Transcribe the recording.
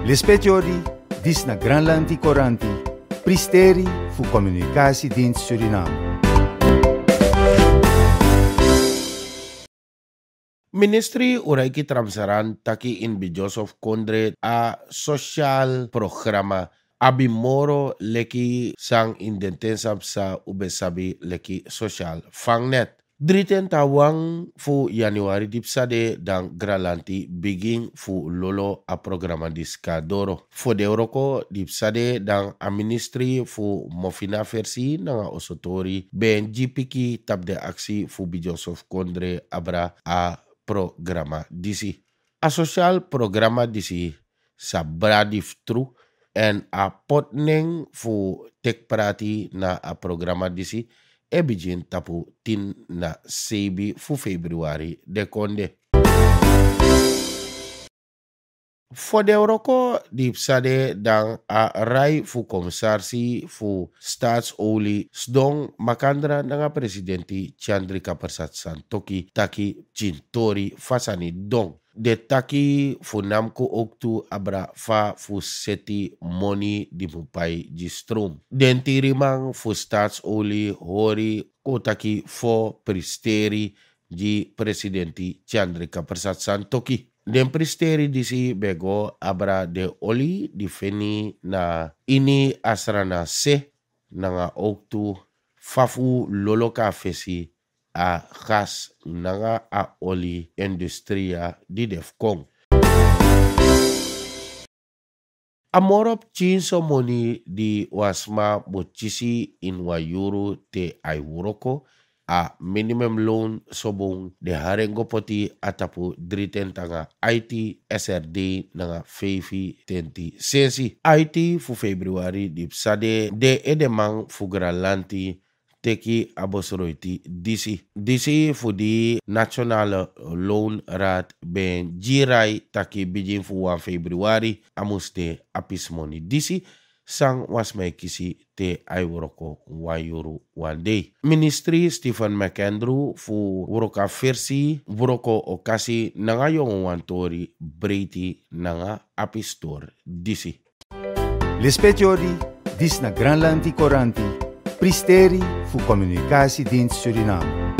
Lispetiori, dis na Granlanti Coranti, Pristeri communicatie Communicatiedienst Suriname. Ministry Uraiki Tramsaran taki in Bijosof Kondre a social programma Abimoro leki sang indentensap sa ubesabi leki social fangnet. Driten tawang fu januari dipsade dan gralanti begin fu lolo a programa diska doro Fu de oroko dipsade dan a ministri fu mofina versi nanga osotori ben jipiki tap de aksi fu bijosof kondre abra a programa disi. A social programa disi sabradif tru en a potneng fu tek na a programa disi Abidjan tapu tin na Sebi fu Februari de konde. För Roko dipsade dan a rai fu komsarsi fu stats oli sdong makandra nanga presidenti Chandrika Persat Santoki taki Cintori fasani dong. De taki fu namku oktu abra fa fu seti moni di mupai jistrum. Den tirimang fu stats oli hori kotaki fo pristeri di presidenti Chandrika Persat Santoki di disi bego abra de oli di feni na ini asrana se nanga oktu fafu loloka fesi a na nanga a oli industriya di defkong. Amorop chinso moni di wasma bocisi in wayuru te aiwuroko a minimum loan sobong de harengopoti ataupun atapu driten tanga IT SRD nanga fefi tenti sensi IT fu februari di psade de edemang fu gralanti teki abosoroiti disi. Disi fu di national Loan Rat ben jirai taki bijin fu 1 februari amuste apismoni disi sang was may kisi te ay wuroko wayuru one day. Ministry Stephen McAndrew fu wuroka firsi wuroko okasi nanga yung wantori Brady nga apistor disi. Lespetiori, dis na Granlandi Coranti, pristeri fu komunikasi din Suriname.